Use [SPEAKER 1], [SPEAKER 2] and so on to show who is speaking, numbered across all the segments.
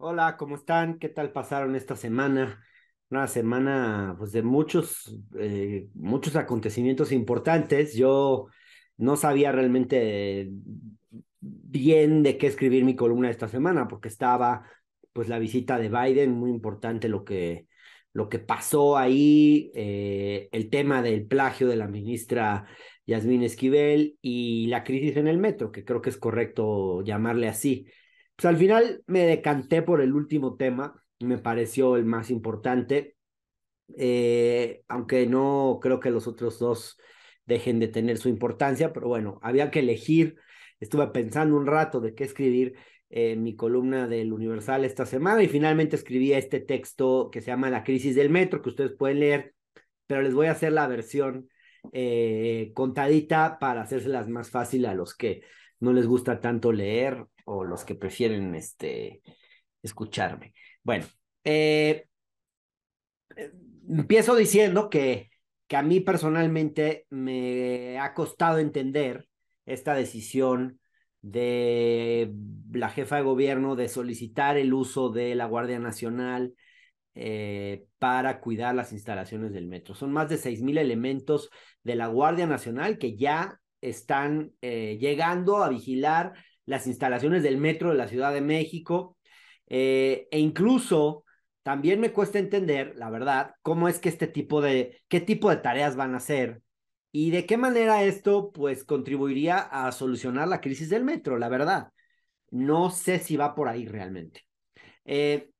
[SPEAKER 1] Hola, ¿cómo están? ¿Qué tal pasaron esta semana? Una semana pues, de muchos, eh, muchos acontecimientos importantes. Yo no sabía realmente bien de qué escribir mi columna esta semana, porque estaba pues la visita de Biden, muy importante lo que, lo que pasó ahí, eh, el tema del plagio de la ministra Yasmín Esquivel y la crisis en el metro, que creo que es correcto llamarle así pues al final me decanté por el último tema, me pareció el más importante, eh, aunque no creo que los otros dos dejen de tener su importancia, pero bueno, había que elegir, estuve pensando un rato de qué escribir en mi columna del Universal esta semana y finalmente escribí este texto que se llama La crisis del metro, que ustedes pueden leer, pero les voy a hacer la versión eh, contadita para hacérselas más fácil a los que no les gusta tanto leer o los que prefieren este, escucharme. Bueno, eh, eh, empiezo diciendo que, que a mí personalmente me ha costado entender esta decisión de la jefa de gobierno de solicitar el uso de la Guardia Nacional eh, para cuidar las instalaciones del metro. Son más de 6.000 elementos de la Guardia Nacional que ya están eh, llegando a vigilar las instalaciones del metro de la Ciudad de México eh, e incluso también me cuesta entender, la verdad, cómo es que este tipo de, qué tipo de tareas van a hacer y de qué manera esto pues contribuiría a solucionar la crisis del metro, la verdad. No sé si va por ahí realmente. Eh,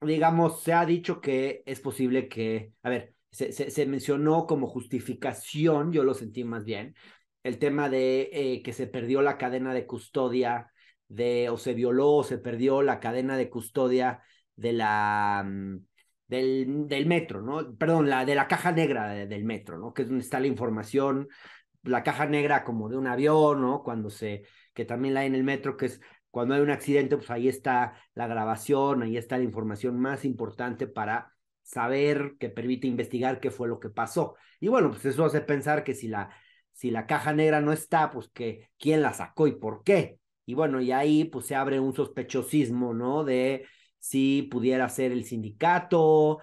[SPEAKER 1] digamos, se ha dicho que es posible que, a ver, se, mencionó como justificación, yo lo sentí más bien, el tema de eh, que se perdió la cadena de custodia de, o se violó o se perdió la cadena de custodia de la, mm, del, del metro, ¿no? Perdón, la de la caja negra del metro, ¿no? Que es donde está la información, la caja negra como de un avión, ¿no? Cuando se, que también la hay en el metro, que es cuando hay un accidente, pues ahí está la grabación, ahí está la información más importante para saber, que permite investigar qué fue lo que pasó. Y bueno, pues eso hace pensar que si la si la caja negra no está, pues que quién la sacó y por qué. Y bueno, y ahí pues se abre un sospechosismo, ¿no? De si pudiera ser el sindicato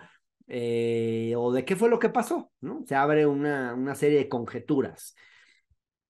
[SPEAKER 1] eh, o de qué fue lo que pasó, ¿no? Se abre una, una serie de conjeturas.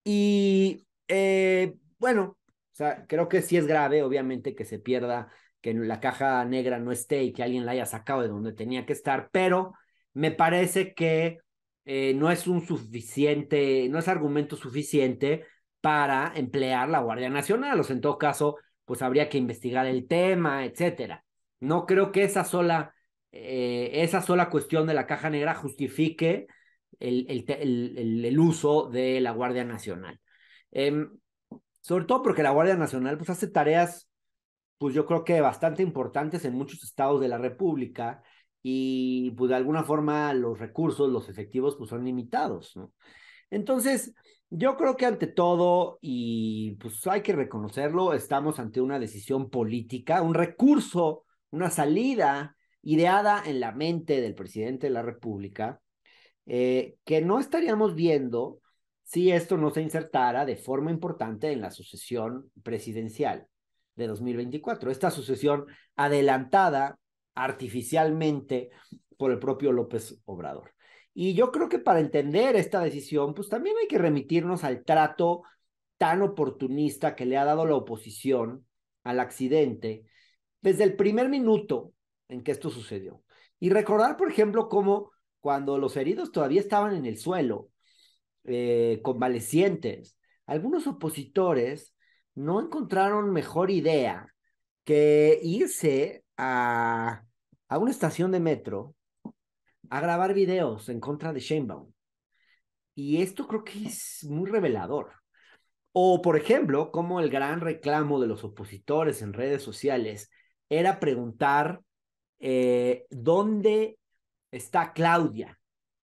[SPEAKER 1] Y eh, bueno, o sea, creo que sí es grave, obviamente, que se pierda, que la caja negra no esté y que alguien la haya sacado de donde tenía que estar, pero me parece que eh, no es un suficiente, no es argumento suficiente para emplear la Guardia Nacional, o sea, en todo caso, pues habría que investigar el tema, etcétera. No creo que esa sola, eh, esa sola cuestión de la caja negra justifique el, uso de la Guardia Nacional. Em, sobre todo porque la Guardia Nacional pues hace tareas, pues yo creo que bastante importantes en muchos estados de la República, y pues de alguna forma los recursos, los efectivos, pues son limitados, ¿no? Entonces, yo creo que ante todo, y pues hay que reconocerlo, estamos ante una decisión política, un recurso, una salida ideada en la mente del presidente de la República, eh, que no estaríamos viendo si esto no se insertara de forma importante en la sucesión presidencial de 2024. Esta sucesión adelantada artificialmente por el propio López Obrador. Y yo creo que para entender esta decisión, pues también hay que remitirnos al trato tan oportunista que le ha dado la oposición al accidente desde el primer minuto en que esto sucedió. Y recordar, por ejemplo, cómo cuando los heridos todavía estaban en el suelo, eh, convalecientes, algunos opositores no encontraron mejor idea que irse a, a una estación de metro a grabar videos en contra de Sheinbaum. Y esto creo que es muy revelador. O, por ejemplo, como el gran reclamo de los opositores en redes sociales era preguntar eh, dónde está Claudia,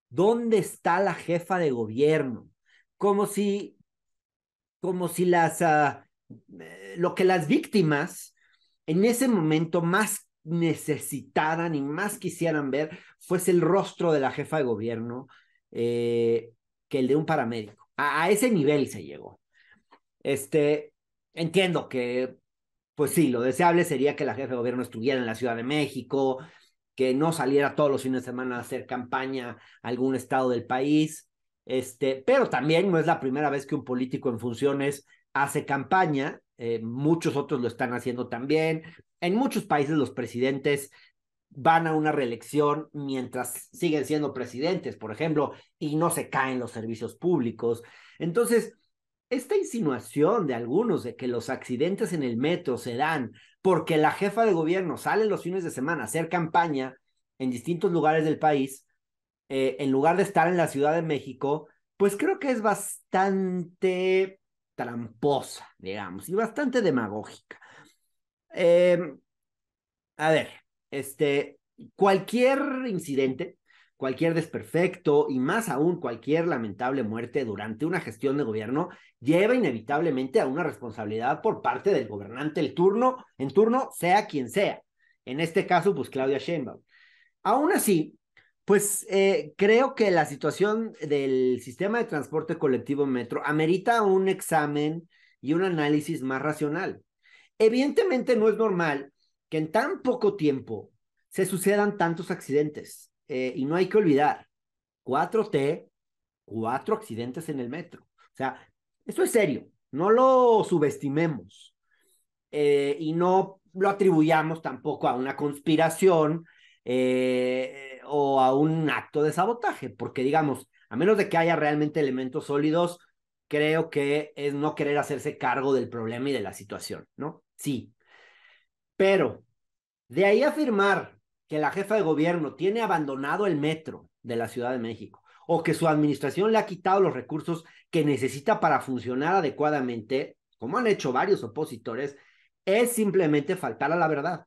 [SPEAKER 1] dónde está la jefa de gobierno, como si, como si las, ah, eh, lo que las víctimas en ese momento más necesitaran y más quisieran ver fuese el rostro de la jefa de gobierno eh, que el de un paramédico. A, ese nivel se llegó. Este, entiendo que, pues sí, lo deseable sería que la jefa de gobierno estuviera en la Ciudad de México, que no saliera todos los fines de semana a hacer campaña a algún estado del país. Este, pero también no es la primera vez que un político en funciones hace campaña. Eh, muchos otros lo están haciendo también en muchos países los presidentes van a una reelección mientras siguen siendo presidentes, por ejemplo, y no se caen los servicios públicos. Entonces, esta insinuación de algunos de que los accidentes en el metro se dan porque la jefa de gobierno sale los fines de semana a hacer campaña en distintos lugares del país, eh, en lugar de estar en la Ciudad de México, pues creo que es bastante tramposa, digamos, y bastante demagógica. Em, a ver, este, cualquier incidente, cualquier desperfecto y más aún cualquier lamentable muerte durante una gestión de gobierno lleva inevitablemente a una responsabilidad por parte del gobernante turno, en turno, sea quien sea. En este caso, pues Claudia Sheinbaum. Aún así, pues eh, creo que la situación del sistema de transporte colectivo metro amerita un examen y un análisis más racional. Evidentemente no es normal que en tan poco tiempo se sucedan tantos accidentes. Eh, y no hay que olvidar, 4T, cuatro accidentes en el metro. O sea, esto es serio, no lo subestimemos eh, y no lo atribuyamos tampoco a una conspiración eh, o a un acto de sabotaje, porque digamos, a menos de que haya realmente elementos sólidos, creo que es no querer hacerse cargo del problema y de la situación, ¿no? Sí. Pero de ahí afirmar que la jefa de gobierno tiene abandonado el metro de la Ciudad de México o que su administración le ha quitado los recursos que necesita para funcionar adecuadamente, como han hecho varios opositores, es simplemente faltar a la verdad.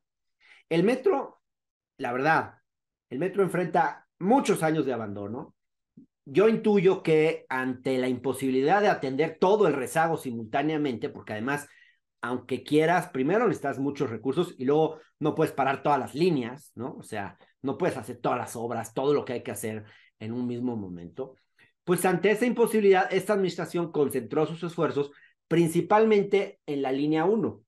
[SPEAKER 1] El metro, la verdad, el metro enfrenta muchos años de abandono. Yo intuyo que ante la imposibilidad de atender todo el rezago simultáneamente, porque además aunque quieras, primero necesitas muchos recursos y luego no puedes parar todas las líneas, ¿no? O sea, no puedes hacer todas las obras, todo lo que hay que hacer en un mismo momento. Pues ante esa imposibilidad, esta administración concentró sus esfuerzos principalmente en la línea 1,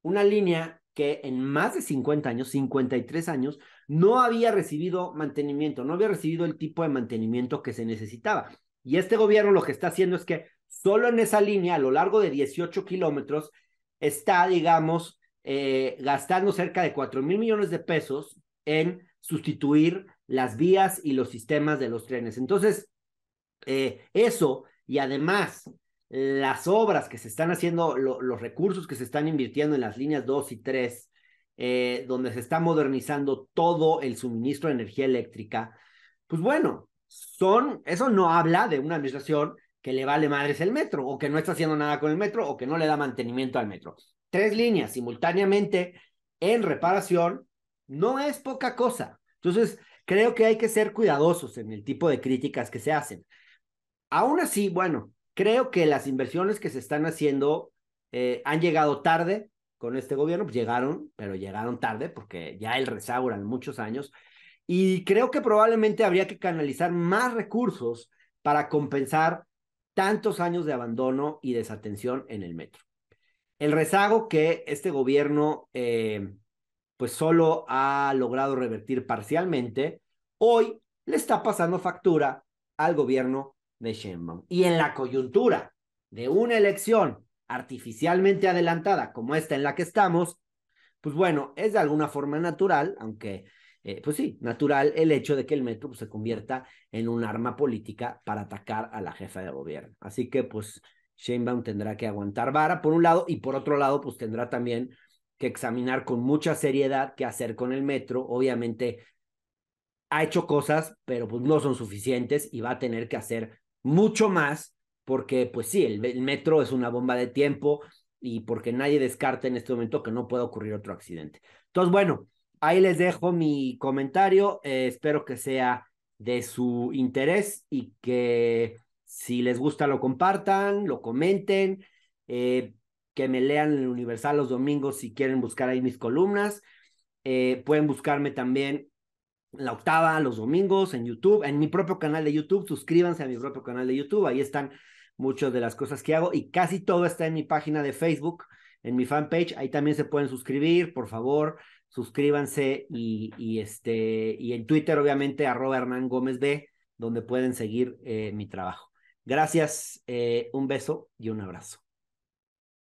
[SPEAKER 1] una línea que en más de 50 años, 53 años, no había recibido mantenimiento, no había recibido el tipo de mantenimiento que se necesitaba. Y este gobierno lo que está haciendo es que solo en esa línea, a lo largo de 18 kilómetros, está, digamos, eh, gastando cerca de 4 mil millones de pesos en sustituir las vías y los sistemas de los trenes. Entonces, eh, eso y además las obras que se están haciendo, los recursos que se están invirtiendo en las líneas 2 y 3, eh, donde se está modernizando todo el suministro de energía eléctrica, pues bueno, son, eso no habla de una administración que le vale madres el metro, o que no está haciendo nada con el metro, o que no le da mantenimiento al metro. Tres líneas simultáneamente en reparación no es poca cosa. Entonces, creo que hay que ser cuidadosos en el tipo de críticas que se hacen. Aún así, bueno, creo que las inversiones que se están haciendo eh, han llegado tarde con este gobierno, pues llegaron, pero llegaron tarde porque ya el rezago muchos años. Y creo que probablemente habría que canalizar más recursos para compensar tantos años de abandono y desatención en el metro. El rezago que este gobierno eh, pues solo ha logrado revertir parcialmente, hoy le está pasando factura al gobierno de Sheinbaum. Y en la coyuntura de una elección artificialmente adelantada como esta en la que estamos, pues bueno, es de alguna forma natural, aunque eh, pues sí, natural el hecho de que el metro pues, se convierta en un arma política para atacar a la jefa de gobierno. Así que pues Sheinbaum tendrá que aguantar vara por un lado y por otro lado pues tendrá también que examinar con mucha seriedad qué hacer con el metro. Obviamente ha hecho cosas, pero pues no son suficientes y va a tener que hacer mucho más porque pues sí, el, metro es una bomba de tiempo y porque nadie descarta en este momento que no pueda ocurrir otro accidente. Entonces, bueno, ahí les dejo mi comentario. Eh, espero que sea de su interés y que si les gusta lo compartan, lo comenten, eh, que me lean el Universal los domingos si quieren buscar ahí mis columnas. Eh, pueden buscarme también la octava los domingos en YouTube, en mi propio canal de YouTube. Suscríbanse a mi propio canal de YouTube. Ahí están muchas de las cosas que hago y casi todo está en mi página de Facebook, en mi fanpage. Ahí también se pueden suscribir, por favor suscríbanse y, este, y en Twitter, obviamente, arroba Hernán Gómez B, donde pueden seguir eh, mi trabajo. Gracias, eh, un beso y un abrazo.